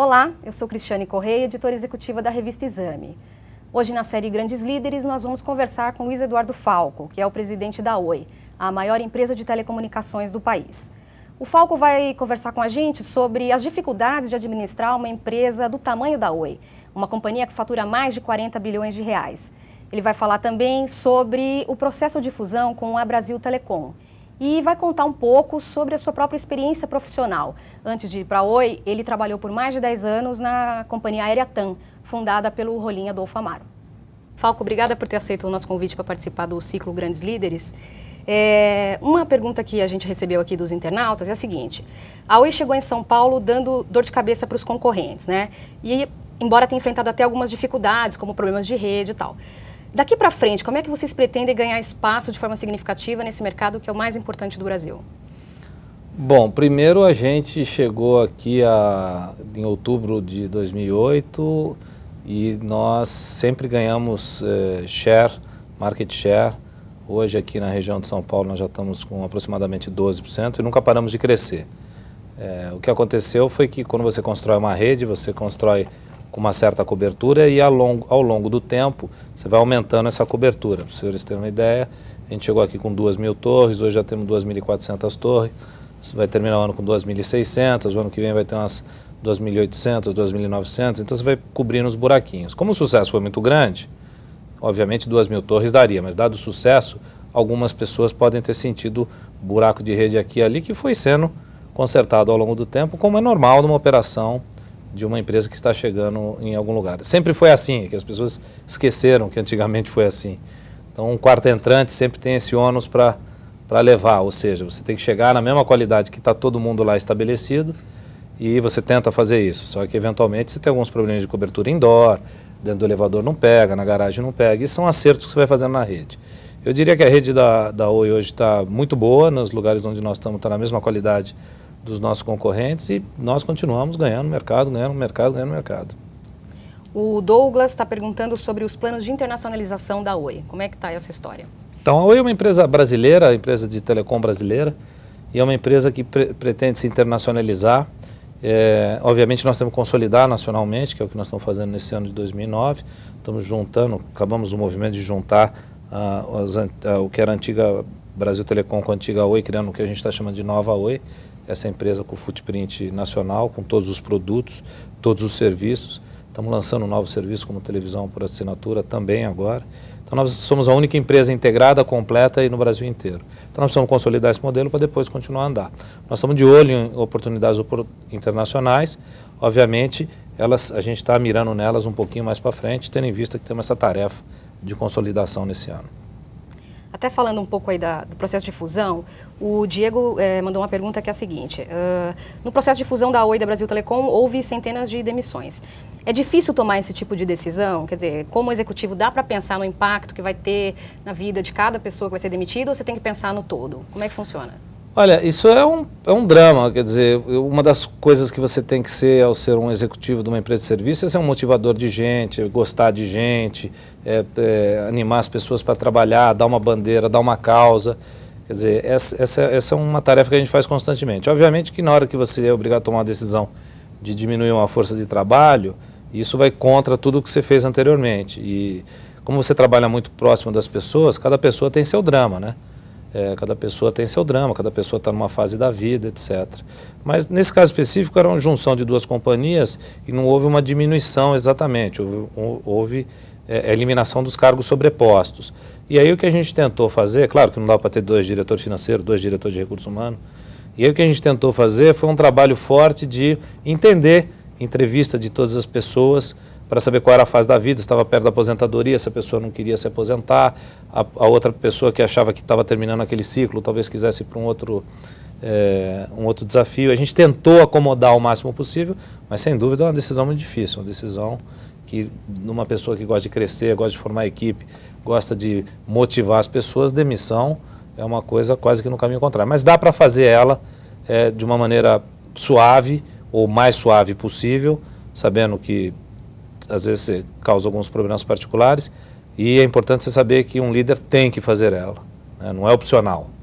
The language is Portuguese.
Olá, eu sou Cristiane Correia, editora executiva da revista Exame. Hoje, na série Grandes Líderes, nós vamos conversar com Luiz Eduardo Falco, que é o presidente da Oi, a maior empresa de telecomunicações do país. O Falco vai conversar com a gente sobre as dificuldades de administrar uma empresa do tamanho da Oi, uma companhia que fatura mais de 40 bilhões de reais. Ele vai falar também sobre o processo de fusão com a Brasil Telecom e vai contar um pouco sobre a sua própria experiência profissional. Antes de ir para a Oi, ele trabalhou por mais de 10 anos na companhia aérea TAM, fundada pelo Rolim Adolfo Amaro. Falco, obrigada por ter aceito o nosso convite para participar do ciclo Grandes Líderes. É, uma pergunta que a gente recebeu aqui dos internautas é a seguinte: a Oi chegou em São Paulo dando dor de cabeça para os concorrentes, né? E embora tenha enfrentado até algumas dificuldades, como problemas de rede e tal. Daqui para frente, como é que vocês pretendem ganhar espaço de forma significativa nesse mercado que é o mais importante do Brasil? Bom, primeiro a gente chegou aqui a, em outubro de 2008 e nós sempre ganhamos eh, share, market share. Hoje aqui na região de São Paulo nós já estamos com aproximadamente 12% e nunca paramos de crescer. É, o que aconteceu foi que quando você constrói uma rede, você constrói com uma certa cobertura e ao longo, ao longo do tempo você vai aumentando essa cobertura. Para os senhores terem uma ideia, a gente chegou aqui com 2 mil torres, hoje já temos 2.400 torres, você vai terminar o ano com 2.600, o ano que vem vai ter umas 2.800, 2.900, então você vai cobrindo os buraquinhos. Como o sucesso foi muito grande, obviamente 2 mil torres daria, mas dado o sucesso, algumas pessoas podem ter sentido buraco de rede aqui e ali que foi sendo consertado ao longo do tempo, como é normal numa operação de uma empresa que está chegando em algum lugar. Sempre foi assim, que as pessoas esqueceram que antigamente foi assim. Então, um quarto entrante sempre tem esse ônus para levar, ou seja, você tem que chegar na mesma qualidade que está todo mundo lá estabelecido e você tenta fazer isso. Só que, eventualmente, você tem alguns problemas de cobertura indoor, dentro do elevador não pega, na garagem não pega, e são acertos que você vai fazendo na rede. Eu diria que a rede da, da Oi hoje está muito boa, nos lugares onde nós estamos está na mesma qualidade dos nossos concorrentes e nós continuamos ganhando mercado, ganhando mercado, ganhando mercado. O Douglas está perguntando sobre os planos de internacionalização da Oi. Como é que está essa história? Então, a Oi é uma empresa brasileira, empresa de telecom brasileira, e é uma empresa que pre pretende se internacionalizar. É, obviamente, nós temos que consolidar nacionalmente, que é o que nós estamos fazendo nesse ano de 2009. Estamos juntando, acabamos o movimento de juntar ah, as, ah, o que era a antiga Brasil Telecom com a antiga Oi, criando o que a gente está chamando de nova Oi, essa empresa com o footprint nacional, com todos os produtos, todos os serviços. Estamos lançando um novo serviço como televisão por assinatura também agora. Então nós somos a única empresa integrada, completa e no Brasil inteiro. Então nós precisamos consolidar esse modelo para depois continuar a andar. Nós estamos de olho em oportunidades internacionais. Obviamente, elas, a gente está mirando nelas um pouquinho mais para frente, tendo em vista que temos essa tarefa de consolidação nesse ano. Até falando um pouco aí da, do processo de fusão, o Diego eh, mandou uma pergunta que é a seguinte: uh, no processo de fusão da Oi da Brasil Telecom houve centenas de demissões. É difícil tomar esse tipo de decisão? Quer dizer, como executivo dá para pensar no impacto que vai ter na vida de cada pessoa que vai ser demitida ou você tem que pensar no todo? Como é que funciona? Olha, isso é um, é um drama, quer dizer, uma das coisas que você tem que ser ao ser um executivo de uma empresa de serviço é ser um motivador de gente, é gostar de gente, é, é, animar as pessoas para trabalhar, dar uma bandeira, dar uma causa. Quer dizer, essa, essa, essa é uma tarefa que a gente faz constantemente. Obviamente que na hora que você é obrigado a tomar uma decisão de diminuir uma força de trabalho, isso vai contra tudo o que você fez anteriormente. E como você trabalha muito próximo das pessoas, cada pessoa tem seu drama, né? É, cada pessoa tem seu drama, cada pessoa está numa fase da vida, etc. Mas nesse caso específico era uma junção de duas companhias e não houve uma diminuição exatamente, houve, houve é, eliminação dos cargos sobrepostos. E aí o que a gente tentou fazer, claro que não dá para ter dois diretores financeiros, dois diretores de recursos humanos, e aí o que a gente tentou fazer foi um trabalho forte de entender entrevista de todas as pessoas, para saber qual era a fase da vida, estava perto da aposentadoria, se a pessoa não queria se aposentar, a, a outra pessoa que achava que estava terminando aquele ciclo, talvez quisesse para um outro é, um outro desafio. A gente tentou acomodar o máximo possível, mas sem dúvida é uma decisão muito difícil, uma decisão que numa pessoa que gosta de crescer, gosta de formar equipe, gosta de motivar as pessoas, demissão é uma coisa quase que no caminho contrário. Mas dá para fazer ela é, de uma maneira suave ou mais suave possível, sabendo que às vezes causa alguns problemas particulares e é importante você saber que um líder tem que fazer ela, né? não é opcional.